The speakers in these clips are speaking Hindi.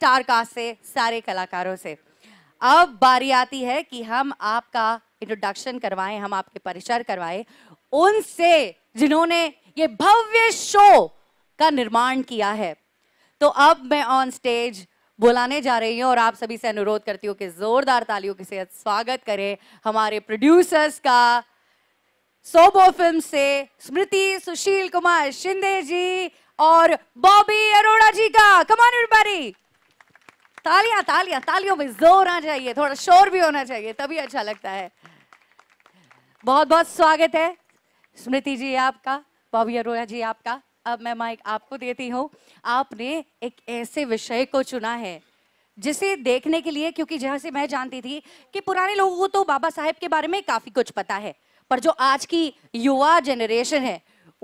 स्टार कास्ट से सारे कलाकारों से अब बारी आती है कि हम आपका इंट्रोडक्शन करवाएं हम आपके परिचय करवाएं उनसे जिन्होंने ये भव्य शो का निर्माण किया है तो अब मैं ऑन स्टेज बुलाने जा रही हूँ और आप सभी से अनुरोध करती हूँ कि जोरदार तालियों के साथ स्वागत करें हमारे प्रोड्यूसर्स का सोबो फिल्म से स्मृति सुशील कुमार शिंदे जी और बॉबी अरोड़ा जी का कमान बारी तालियां तालियां तालियों में जोर आ चाहिए थोड़ा शोर भी होना चाहिए तभी अच्छा लगता है बहुत बहुत स्वागत है स्मृति जी आपका बॉबी अरोड़ा जी आपका अब मैं माइक आपको देती हूँ आपने एक ऐसे विषय को चुना है जिसे देखने के लिए क्योंकि जहाँ से मैं जानती थी कि पुराने लोगों को तो बाबा साहेब के बारे में काफ़ी कुछ पता है पर जो आज की युवा जनरेशन है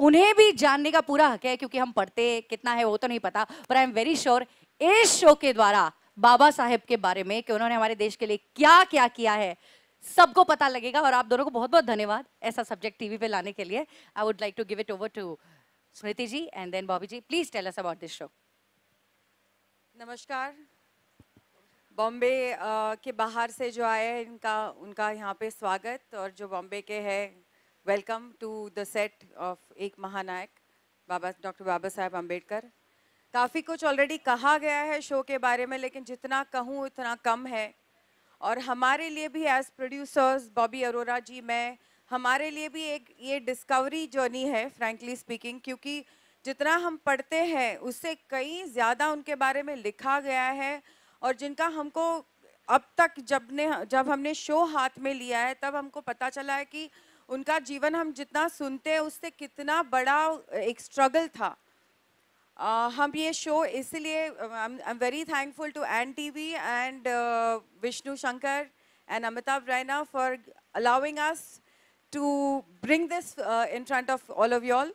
उन्हें भी जानने का पूरा हक है क्योंकि हम पढ़ते कितना है वो तो नहीं पता पर आई एम वेरी श्योर इस शो के द्वारा बाबा साहेब के बारे में कि उन्होंने हमारे देश के लिए क्या क्या किया है सबको पता लगेगा और आप दोनों को बहुत बहुत धन्यवाद ऐसा सब्जेक्ट टीवी पे लाने के लिए I would like to give it over to Smriti ji and then Bobby ji please tell us about this show नमस्कार बॉम्बे uh, के बाहर से जो आए हैं इनका उनका यहाँ पे स्वागत और जो बॉम्बे के है welcome to the set of Ek Mahanayak Baba doctor बाबा साहेब अम्बेडकर काफ़ी कुछ ऑलरेडी कहा गया है शो के बारे में लेकिन जितना कहूँ उतना कम है और हमारे लिए भी एज प्रोड्यूसर्स बॉबी अरोरा जी मैं हमारे लिए भी एक ये डिस्कवरी जर्नी है फ्रैंकली स्पीकिंग क्योंकि जितना हम पढ़ते हैं उससे कई ज़्यादा उनके बारे में लिखा गया है और जिनका हमको अब तक जब ने जब हमने शो हाथ में लिया है तब हमको पता चला है कि उनका जीवन हम जितना सुनते हैं उससे कितना बड़ा एक स्ट्रगल था हम uh, ये um, I'm very thankful to Antv and uh, Vishnu Shankar and Amitabh Raina for allowing us to bring this uh, in front of all of y'all.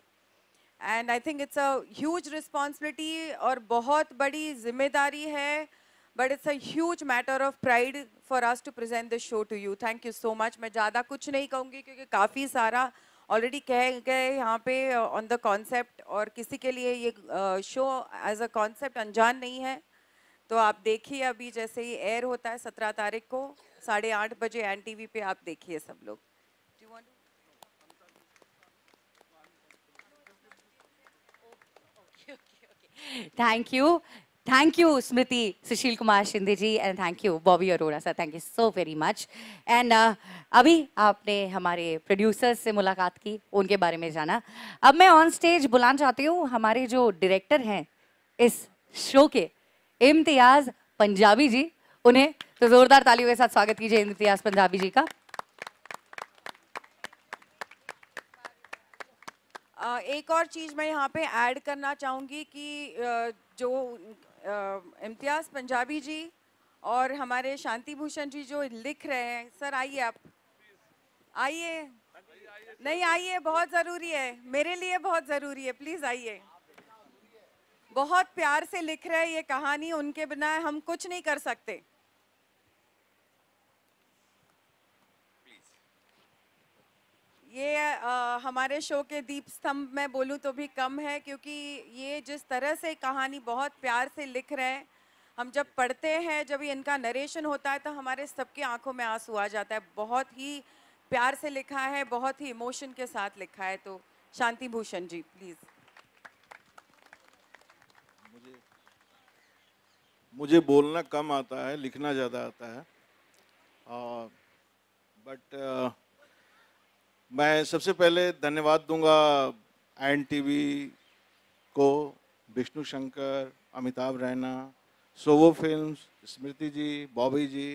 And I think it's a huge responsibility or बहुत बड़ी जिम्मेदारी है, but it's a huge matter of pride for us to present this show to you. Thank you so much. मैं ज़्यादा कुछ नहीं कहूँगी क्योंकि काफी सारा ऑलरेडी कह गए यहाँ पे ऑन द कॉन्सेप्ट और किसी के लिए ये शो एज अ कॉन्सेप्ट अनजान नहीं है तो आप देखिए अभी जैसे ही एयर होता है सत्रह तारीख को साढ़े आठ बजे एन टी पे आप देखिए सब लोग thank you thank you Smriti Sushil Kumar Shinde ji and thank you Bobby Arora sir thank you so very much and अभी आपने हमारे प्रोड्यूसर से मुलाकात की उनके बारे में जाना अब मैं ऑन स्टेज बुलाना चाहती हूँ हमारे जो डायरेक्टर हैं इस शो के इम्तियाज पंजाबी जी उन्हें तो जोरदार तालियों के साथ स्वागत कीजिए इम्तियाज पंजाबी जी का एक और चीज़ मैं यहाँ पे ऐड करना चाहूंगी कि जो इम्तियाज़ पंजाबी जी और हमारे शांति भूषण जी जो लिख रहे हैं सर आइए आप आइए नहीं आइए बहुत ज़रूरी है मेरे लिए बहुत ज़रूरी है प्लीज़ आइए बहुत प्यार से लिख रहे हैं ये कहानी उनके बिना हम कुछ नहीं कर सकते ये आ, हमारे शो के दीप स्तंभ मैं बोलूँ तो भी कम है क्योंकि ये जिस तरह से कहानी बहुत प्यार से लिख रहे हैं हम जब पढ़ते हैं जब इनका नरेशन होता है तो हमारे सबके आंखों में आंसू आ जाता है बहुत ही प्यार से लिखा है बहुत ही इमोशन के साथ लिखा है तो शांति भूषण जी प्लीज़ मुझे मुझे बोलना कम आता है लिखना ज़्यादा आता है बट मैं सबसे पहले धन्यवाद दूंगा एन टीवी को विष्णु शंकर अमिताभ रैना सोवो फिल्म स्मृति जी बॉबी जी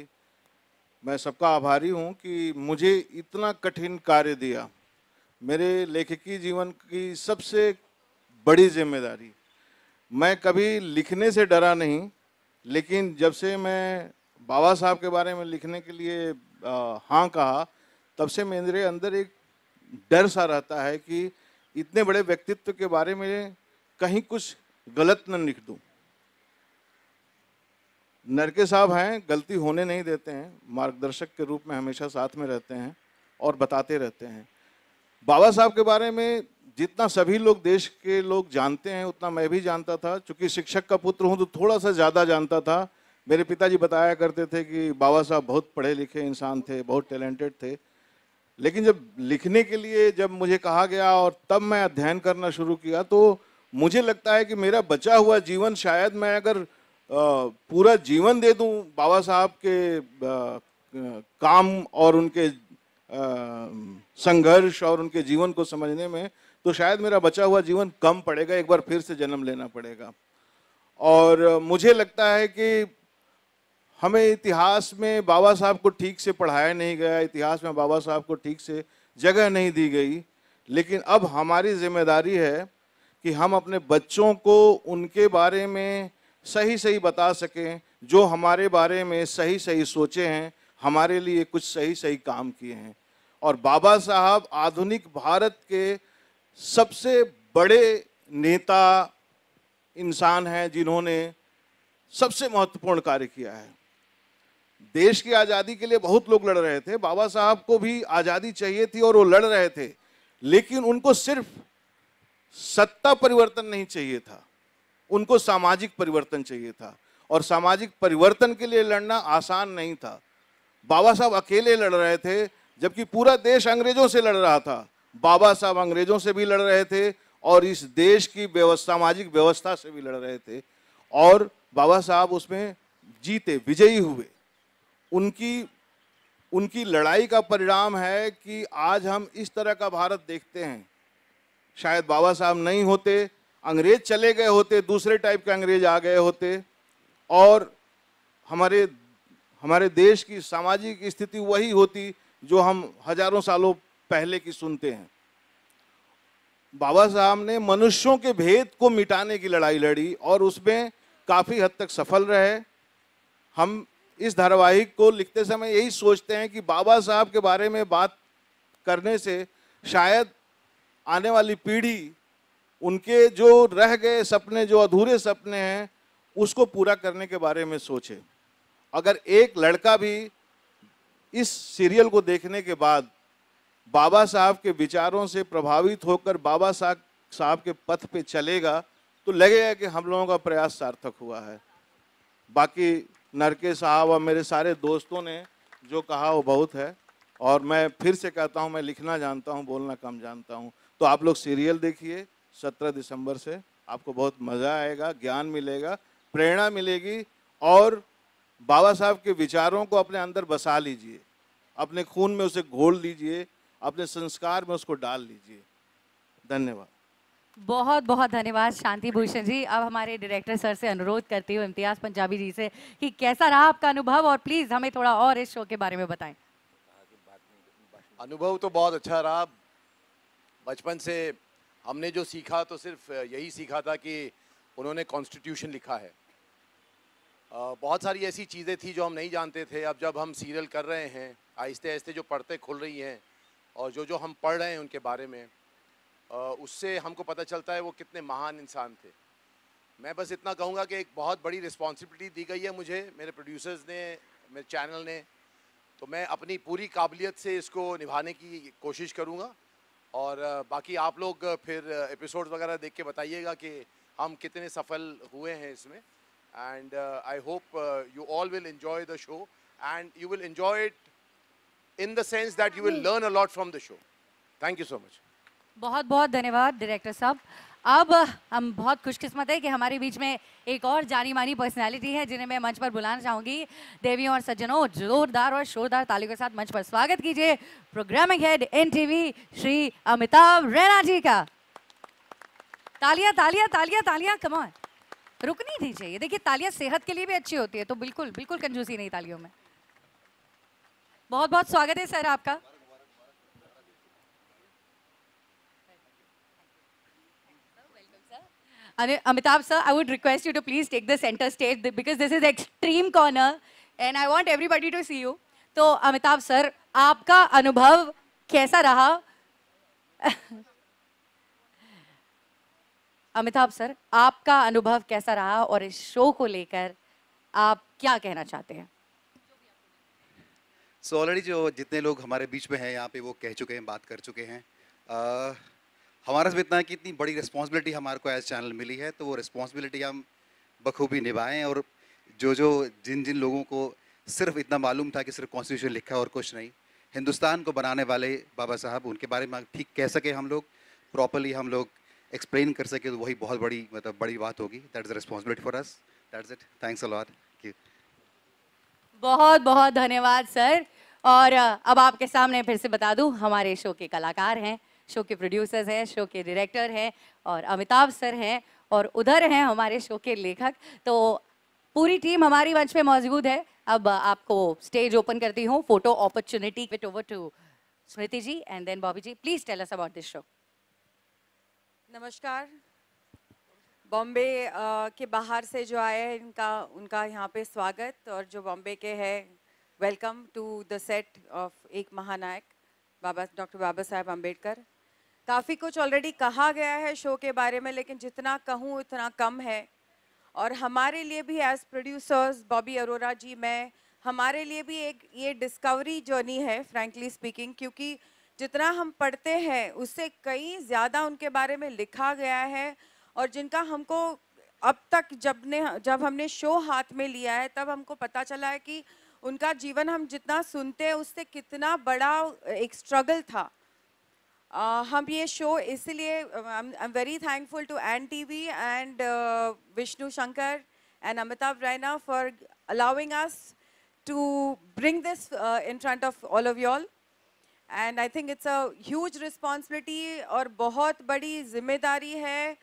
मैं सबका आभारी हूं कि मुझे इतना कठिन कार्य दिया मेरे लेखकी जीवन की सबसे बड़ी जिम्मेदारी मैं कभी लिखने से डरा नहीं लेकिन जब से मैं बाबा साहब के बारे में लिखने के लिए हाँ कहा तब से मेरे अंदर एक डर सा रहता है कि इतने बड़े व्यक्तित्व के बारे में कहीं कुछ गलत न लिख दूं नरके साहब हैं गलती होने नहीं देते हैं मार्गदर्शक के रूप में हमेशा साथ में रहते हैं और बताते रहते हैं बाबा साहब के बारे में जितना सभी लोग देश के लोग जानते हैं उतना मैं भी जानता था चूंकि शिक्षक का पुत्र हूं तो थोड़ा सा ज़्यादा जानता था मेरे पिताजी बताया करते थे कि बाबा साहब बहुत पढ़े लिखे इंसान थे बहुत टैलेंटेड थे लेकिन जब लिखने के लिए जब मुझे कहा गया और तब मैं अध्ययन करना शुरू किया तो मुझे लगता है कि मेरा बचा हुआ जीवन शायद मैं अगर पूरा जीवन दे दूं बाबा साहब के काम और उनके संघर्ष और उनके जीवन को समझने में तो शायद मेरा बचा हुआ जीवन कम पड़ेगा एक बार फिर से जन्म लेना पड़ेगा और मुझे लगता है कि हमें इतिहास में बाबा साहब को ठीक से पढ़ाया नहीं गया इतिहास में बाबा साहब को ठीक से जगह नहीं दी गई लेकिन अब हमारी जिम्मेदारी है कि हम अपने बच्चों को उनके बारे में सही सही बता सकें जो हमारे बारे में सही सही सोचे हैं हमारे लिए कुछ सही सही काम किए हैं और बाबा साहब आधुनिक भारत के सबसे बड़े नेता इंसान हैं जिन्होंने सबसे महत्वपूर्ण कार्य किया है देश की आज़ादी के लिए बहुत लोग लड़ रहे थे बाबा साहब को भी आज़ादी चाहिए थी और वो लड़ रहे थे लेकिन उनको सिर्फ सत्ता परिवर्तन नहीं चाहिए था उनको सामाजिक परिवर्तन चाहिए था और सामाजिक परिवर्तन के लिए लड़ना आसान नहीं था बाबा साहब अकेले लड़ रहे थे जबकि पूरा देश अंग्रेजों से लड़ रहा था बाबा साहब अंग्रेजों से भी लड़ रहे थे और इस देश की व्यवस्था सामाजिक व्यवस्था से भी लड़ रहे थे और बाबा साहब उसमें जीते विजयी हुए उनकी उनकी लड़ाई का परिणाम है कि आज हम इस तरह का भारत देखते हैं शायद बाबा साहब नहीं होते अंग्रेज चले गए होते दूसरे टाइप के अंग्रेज आ गए होते और हमारे हमारे देश की सामाजिक स्थिति वही होती जो हम हजारों सालों पहले की सुनते हैं बाबा साहब ने मनुष्यों के भेद को मिटाने की लड़ाई लड़ी और उसमें काफ़ी हद तक सफल रहे हम इस धारावाहिक को लिखते समय यही सोचते हैं कि बाबा साहब के बारे में बात करने से शायद आने वाली पीढ़ी उनके जो रह गए सपने जो अधूरे सपने हैं उसको पूरा करने के बारे में सोचे अगर एक लड़का भी इस सीरियल को देखने के बाद बाबा साहब के विचारों से प्रभावित होकर बाबा साहब साहब के पथ पे चलेगा तो लगेगा कि हम लोगों का प्रयास सार्थक हुआ है बाकी नरके साहब और मेरे सारे दोस्तों ने जो कहा वो बहुत है और मैं फिर से कहता हूँ मैं लिखना जानता हूँ बोलना कम जानता हूँ तो आप लोग सीरियल देखिए सत्रह दिसंबर से आपको बहुत मज़ा आएगा ज्ञान मिलेगा प्रेरणा मिलेगी और बाबा साहब के विचारों को अपने अंदर बसा लीजिए अपने खून में उसे घोल लीजिए अपने संस्कार में उसको डाल लीजिए धन्यवाद बहुत बहुत धन्यवाद शांति भूषण जी अब हमारे डायरेक्टर सर से अनुरोध करती हूँ इम्तियाज पंजाबी जी से कि कैसा रहा आपका अनुभव और प्लीज़ हमें थोड़ा और इस शो के बारे में बताएं अनुभव तो बहुत अच्छा रहा बचपन से हमने जो सीखा तो सिर्फ यही सीखा था कि उन्होंने कॉन्स्टिट्यूशन लिखा है बहुत सारी ऐसी चीज़ें थी जो हम नहीं जानते थे अब जब हम सीरियल कर रहे हैं आहिस्ते आहिस्ते जो पढ़ते खुल रही हैं और जो जो हम पढ़ रहे हैं उनके बारे में उससे हमको पता चलता है वो कितने महान इंसान थे मैं बस इतना कहूँगा कि एक बहुत बड़ी रिस्पॉन्सिबिलिटी दी गई है मुझे मेरे प्रोड्यूसर्स ने मेरे चैनल ने तो मैं अपनी पूरी काबिलियत से इसको निभाने की कोशिश करूँगा और बाकी आप लोग फिर एपिसोड वगैरह देख के बताइएगा कि हम कितने सफल हुए हैं इसमें and I hope you all will enjoy the show and you will enjoy it in the sense that you will learn a lot from the show thank you so much बहुत बहुत धन्यवाद डायरेक्टर साहब अब हम बहुत खुशकिस्मत है कि हमारे बीच में एक और जानी मानी पर्सनैलिटी है जिन्हें मैं मंच पर बुलाना चाहूँगी देवियों और सज्जनों जोरदार और शोरदार तालियों के साथ मंच पर स्वागत कीजिए programming head and TV Shri Amitabh Raina ji का तालियां तालियां तालियां तालियां कमान रुकनी नहीं चाहिए देखिए तालियां सेहत के लिए भी अच्छी होती है तो बिल्कुल बिल्कुल कंजूसी नहीं तालियों में बहुत बहुत स्वागत है सर आपका Amitabh sir, I would request you to please take the center stage because this is extreme corner and I want everybody to see you. So Amitabh sir, आपका अनुभव कैसा रहा अमिताभ सर आपका अनुभव कैसा रहा और इस शो को लेकर आप क्या कहना चाहते हैं सो so ऑलरेडी जो जितने लोग हमारे बीच में हैं यहाँ पे वो कह चुके हैं बात कर चुके हैं uh... हमारे से इतना है कि इतनी बड़ी रिस्पॉन्सिबिलिटी हमारे को एज चैनल मिली है तो वो रिस्पॉन्सिबिलिटी हम बखूबी निभाएं और जो जो जिन जिन लोगों को सिर्फ इतना मालूम था कि सिर्फ कॉन्स्टिट्यूशन लिखा और कुछ नहीं हिंदुस्तान को बनाने वाले बाबा साहब उनके बारे में ठीक कह सके हम लोग प्रॉपरली हम लोग एक्सप्लेन कर सके तो वही बहुत बड़ी मतलब बड़ी बात होगी that is responsibility for us is it thanks a lot बहुत बहुत धन्यवाद सर और अब आपके सामने फिर से बता दूं हमारे शो के कलाकार हैं शो के प्रोड्यूसर्स हैं शो के डायरेक्टर हैं और अमिताभ सर हैं और उधर हैं हमारे शो के लेखक तो पूरी टीम हमारी मंच पे मौजूद है अब आपको स्टेज ओपन करती हूँ photo opportunity with over to Smriti ji and then Bobby ji please tell us about this show नमस्कार बॉम्बे के बाहर से जो आए हैं इनका उनका यहाँ पे स्वागत और जो बॉम्बे के है welcome to the set of Ek Mahanayak Baba doctor बाबा साहेब अम्बेडकर काफ़ी कुछ ऑलरेडी कहा गया है शो के बारे में लेकिन जितना कहूँ उतना कम है और हमारे लिए भी एज प्रोड्यूसर्स बॉबी अरोरा जी मैं हमारे लिए भी एक ये डिस्कवरी जर्नी है फ्रेंकली स्पीकिंग क्योंकि जितना हम पढ़ते हैं उससे कई ज़्यादा उनके बारे में लिखा गया है और जिनका हमको अब तक जब ने जब हमने शो हाथ में लिया है तब हमको पता चला है कि उनका जीवन हम जितना सुनते हैं उससे कितना बड़ा एक स्ट्रगल था Uh, हम ये शो इसलिए I am very thankful to and T V and Vishnu Shankar and Amitabh Raina for allowing us to bring this uh, in front of all of you all. And I think it's a huge responsibility और बहुत बड़ी जिम्मेदारी है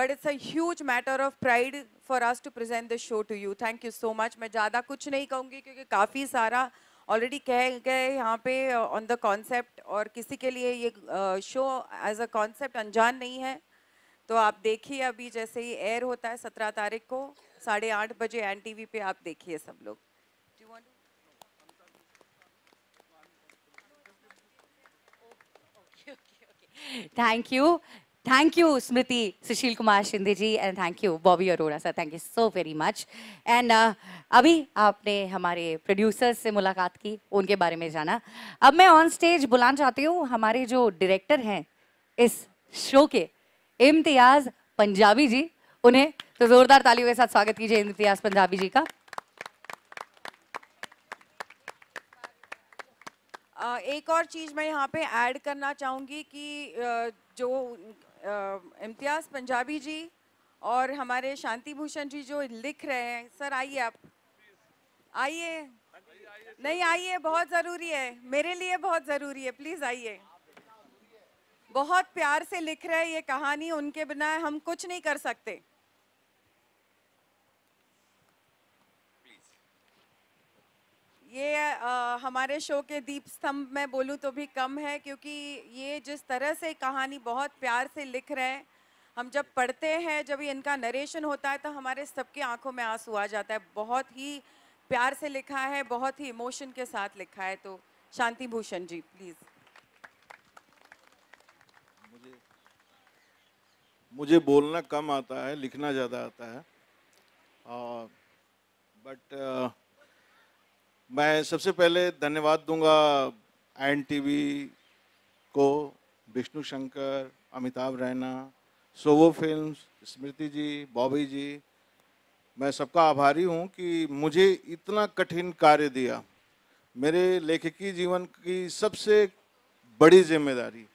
but it's a huge matter of pride for us to present this show to you. Thank you so much. मैं ज़्यादा कुछ नहीं कहूँगी क्योंकि काफ़ी सारा ऑलरेडी कह गए यहाँ पे ऑन द कॉन्सेप्ट और किसी के लिए ये शो एज अ कॉन्सेप्ट अनजान नहीं है तो आप देखिए अभी जैसे ही एयर होता है सत्रह तारीख को साढ़े आठ बजे एन टी वी पे आप देखिए सब लोग thank you thank you Smriti Sushil Kumar Shinde ji and thank you Bobby Arora sir. Thank you so very much. And uh, अभी आपने हमारे प्रोड्यूसर्स से मुलाकात की उनके बारे में जाना अब मैं ऑन स्टेज बुलाना चाहती हूँ हमारे जो डायरेक्टर हैं इस शो के इम्तियाज पंजाबी जी उन्हें तो जोरदार तालियों के साथ स्वागत कीजिए इम्तियाज पंजाबी जी का एक और चीज़ मैं यहाँ पे ऐड करना चाहूँगी कि जो इम्तियाज़ पंजाबी जी और हमारे शांति भूषण जी जो लिख रहे हैं सर आइए आप आइए नहीं आइए बहुत ज़रूरी है मेरे लिए बहुत ज़रूरी है प्लीज़ आइए बहुत प्यार से लिख रहे हैं ये कहानी उनके बिना हम कुछ नहीं कर सकते ये आ, हमारे शो के दीप स्तंभ में बोलूँ तो भी कम है क्योंकि ये जिस तरह से कहानी बहुत प्यार से लिख रहे हैं हम जब पढ़ते हैं जब ये इनका नरेशन होता है तो हमारे सबके आंखों में आंसू आ जाता है बहुत ही प्यार से लिखा है बहुत ही इमोशन के साथ लिखा है तो शांति भूषण जी प्लीज़ मुझे मुझे बोलना कम आता है लिखना ज़्यादा आता है बट आ, मैं सबसे पहले धन्यवाद दूंगा एन टीवी को विष्णु शंकर अमिताभ रैना सोवो फिल्म्स स्मृति जी बॉबी जी मैं सबका आभारी हूं कि मुझे इतना कठिन कार्य दिया मेरे लेखकी जीवन की सबसे बड़ी जिम्मेदारी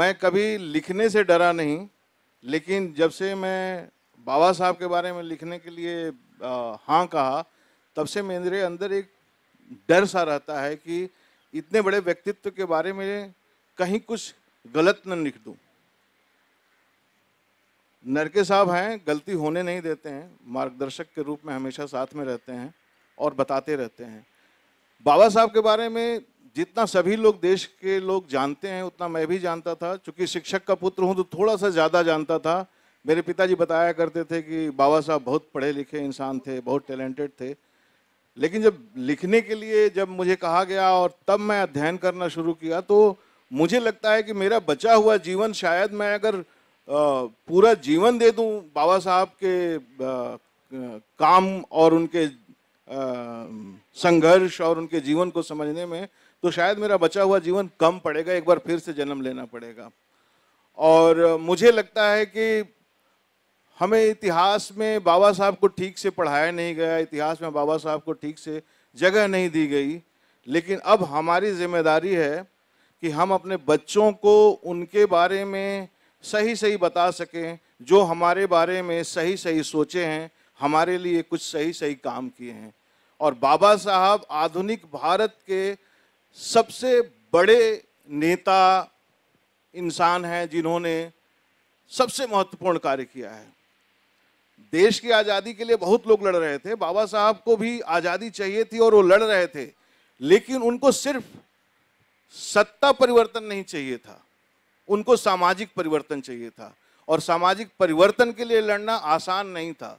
मैं कभी लिखने से डरा नहीं लेकिन जब से मैं बाबा साहब के बारे में लिखने के लिए हाँ कहा तब से मेरे अंदर एक डर सा रहता है कि इतने बड़े व्यक्तित्व के बारे में कहीं कुछ गलत न लिख दूं नरके साहब हैं गलती होने नहीं देते हैं मार्गदर्शक के रूप में हमेशा साथ में रहते हैं और बताते रहते हैं बाबा साहब के बारे में जितना सभी लोग देश के लोग जानते हैं उतना मैं भी जानता था चूँकि शिक्षक का पुत्र हूँ तो थोड़ा सा ज़्यादा जानता था मेरे पिताजी बताया करते थे कि बाबा साहब बहुत पढ़े लिखे इंसान थे बहुत टैलेंटेड थे लेकिन जब लिखने के लिए जब मुझे कहा गया और तब मैं अध्ययन करना शुरू किया तो मुझे लगता है कि मेरा बचा हुआ जीवन शायद मैं अगर पूरा जीवन दे दूं बाबा साहब के काम और उनके संघर्ष और उनके जीवन को समझने में तो शायद मेरा बचा हुआ जीवन कम पड़ेगा एक बार फिर से जन्म लेना पड़ेगा और मुझे लगता है कि हमें इतिहास में बाबा साहब को ठीक से पढ़ाया नहीं गया इतिहास में बाबा साहब को ठीक से जगह नहीं दी गई लेकिन अब हमारी जिम्मेदारी है कि हम अपने बच्चों को उनके बारे में सही सही बता सकें जो हमारे बारे में सही सही सोचे हैं हमारे लिए कुछ सही सही काम किए हैं और बाबा साहब आधुनिक भारत के सबसे बड़े नेता इंसान हैं जिन्होंने सबसे महत्वपूर्ण कार्य किया है देश की आज़ादी के लिए बहुत लोग लड़ रहे थे बाबा साहब को भी आज़ादी चाहिए थी और वो लड़ रहे थे लेकिन उनको सिर्फ सत्ता परिवर्तन नहीं चाहिए था उनको सामाजिक परिवर्तन चाहिए था और सामाजिक परिवर्तन के लिए लड़ना आसान नहीं था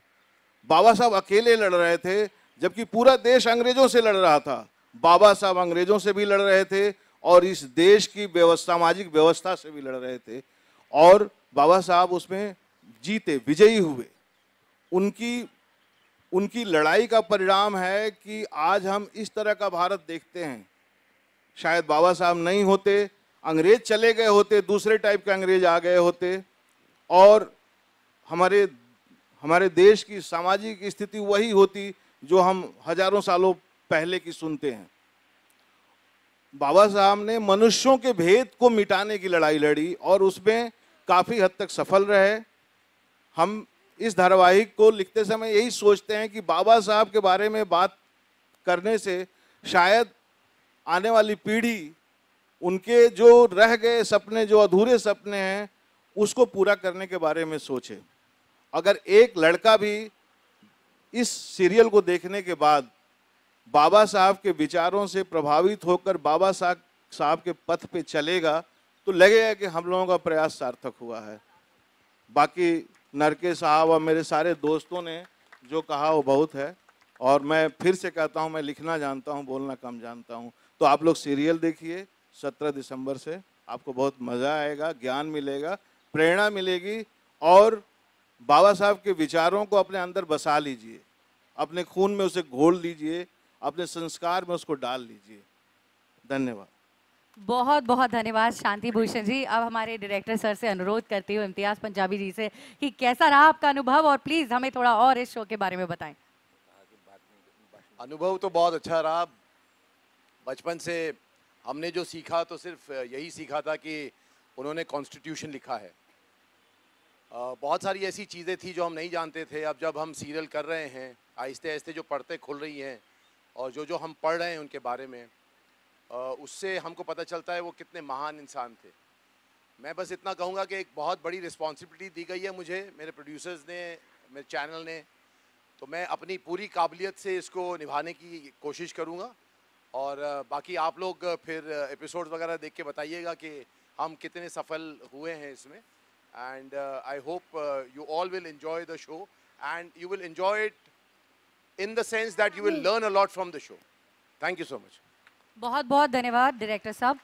बाबा साहब अकेले लड़ रहे थे जबकि पूरा देश अंग्रेजों से लड़ रहा था बाबा साहब अंग्रेजों से भी लड़ रहे थे और इस देश की व्यवस्था सामाजिक व्यवस्था से भी लड़ रहे थे और बाबा साहब उसमें जीते विजयी हुए उनकी उनकी लड़ाई का परिणाम है कि आज हम इस तरह का भारत देखते हैं शायद बाबा साहब नहीं होते अंग्रेज चले गए होते दूसरे टाइप के अंग्रेज आ गए होते और हमारे हमारे देश की सामाजिक स्थिति वही होती जो हम हजारों सालों पहले की सुनते हैं बाबा साहब ने मनुष्यों के भेद को मिटाने की लड़ाई लड़ी और उसमें काफ़ी हद तक सफल रहे हम इस धारावाहिक को लिखते समय यही सोचते हैं कि बाबा साहब के बारे में बात करने से शायद आने वाली पीढ़ी उनके जो रह गए सपने जो अधूरे सपने हैं उसको पूरा करने के बारे में सोचे अगर एक लड़का भी इस सीरियल को देखने के बाद बाबा साहब के विचारों से प्रभावित होकर बाबा साहब साहब के पथ पे चलेगा तो लगेगा कि हम लोगों का प्रयास सार्थक हुआ है बाकी नरके साहब और मेरे सारे दोस्तों ने जो कहा वो बहुत है और मैं फिर से कहता हूँ मैं लिखना जानता हूँ बोलना कम जानता हूँ तो आप लोग सीरियल देखिए सत्रह दिसंबर से आपको बहुत मज़ा आएगा ज्ञान मिलेगा प्रेरणा मिलेगी और बाबा साहब के विचारों को अपने अंदर बसा लीजिए अपने खून में उसे घोल लीजिए अपने संस्कार में उसको डाल लीजिए धन्यवाद बहुत बहुत धन्यवाद शांति भूषण जी अब हमारे डायरेक्टर सर से अनुरोध करती हूँ इम्तियाज पंजाबी जी से कि कैसा रहा आपका अनुभव और प्लीज़ हमें थोड़ा और इस शो के बारे में बताएं अनुभव तो बहुत अच्छा रहा बचपन से हमने जो सीखा तो सिर्फ यही सीखा था कि उन्होंने कॉन्स्टिट्यूशन लिखा है बहुत सारी ऐसी चीज़ें थी जो हम नहीं जानते थे अब जब हम सीरियल कर रहे हैं आहिस्ते आहिस्ते जो पढ़ते खुल रही हैं और जो जो हम पढ़ रहे हैं उनके बारे में उससे हमको पता चलता है वो कितने महान इंसान थे मैं बस इतना कहूँगा कि एक बहुत बड़ी रिस्पॉन्सिबिलिटी दी गई है मुझे मेरे प्रोड्यूसर्स ने मेरे चैनल ने तो मैं अपनी पूरी काबिलियत से इसको निभाने की कोशिश करूँगा और बाकी आप लोग फिर एपिसोड वगैरह देख के बताइएगा कि हम कितने सफल हुए हैं इसमें and I hope you all will enjoy the show and you will enjoy it in the sense that you will learn a lot from the show thank you so much बहुत बहुत धन्यवाद डायरेक्टर साहब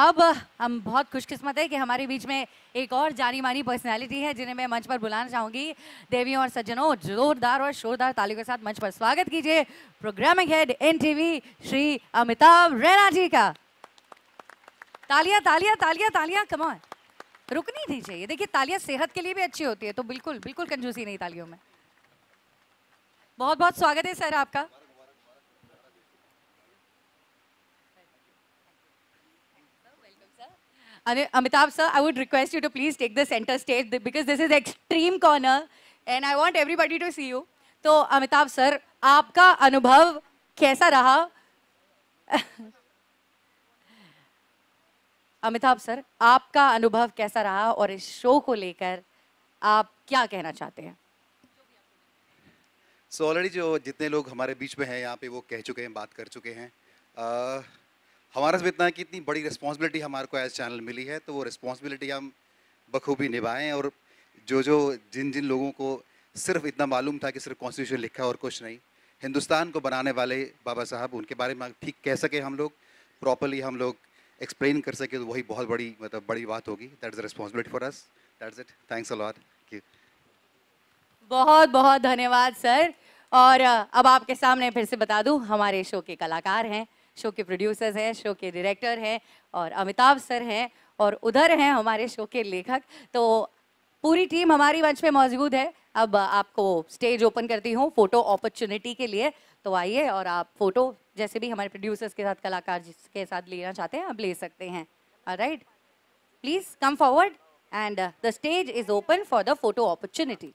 अब हम बहुत खुशकिस्मत है कि हमारे बीच में एक और जानी मानी पर्सनालिटी है जिन्हें मैं मंच पर बुलाना चाहूंगी देवियों और सज्जनों जोरदार और शोरदार तालियों के साथ मंच पर स्वागत कीजिए programming head TV Shri Amitabh Raina ji का तालियां तालियां तालियां तालियां कमा रुकनी नहीं चाहिए देखिए तालियां सेहत के लिए भी अच्छी होती है तो बिल्कुल बिल्कुल कंजूसी नहीं तालियों में बहुत बहुत स्वागत है सर आपका Amitabh sir, I would request you to please take the center stage because this is extreme corner and I want everybody to see you. So Amitabh sir, आपका अनुभव कैसा रहा अमिताभ सर आपका अनुभव कैसा रहा और इस शो को लेकर आप क्या कहना चाहते हैं सो so ऑलरेडी जो जितने लोग हमारे बीच में हैं यहाँ पे वो कह चुके हैं बात कर चुके हैं uh... हमारा इसमें इतना है कि इतनी बड़ी रिस्पॉन्सिबिलिटी हमारे को एज चैनल मिली है तो वो रिस्पॉन्सिबिलिटी हम बखूबी निभाएं और जो जो जिन जिन लोगों को सिर्फ इतना मालूम था कि सिर्फ कॉन्स्टिट्यूशन लिखा और कुछ नहीं हिंदुस्तान को बनाने वाले बाबा साहब उनके बारे में ठीक कह सके हम लोग प्रॉपरली हम लोग एक्सप्लेन कर सके तो वही बहुत बड़ी मतलब बड़ी बात होगी that is responsibility for us that's it thanks a lot बहुत बहुत धन्यवाद सर और अब आपके सामने फिर से बता दूं हमारे शो के कलाकार हैं शो के प्रोड्यूसर्स हैं शो के डायरेक्टर हैं और अमिताभ सर हैं और उधर हैं हमारे शो के लेखक तो पूरी टीम हमारी मंच में मौजूद है अब आपको स्टेज ओपन करती हूँ फोटो अपॉर्चुनिटी के लिए तो आइए और आप फोटो जैसे भी हमारे प्रोड्यूसर्स के साथ कलाकार के साथ लेना चाहते हैं आप ले सकते हैं right please come forward and the stage is open for the photo opportunity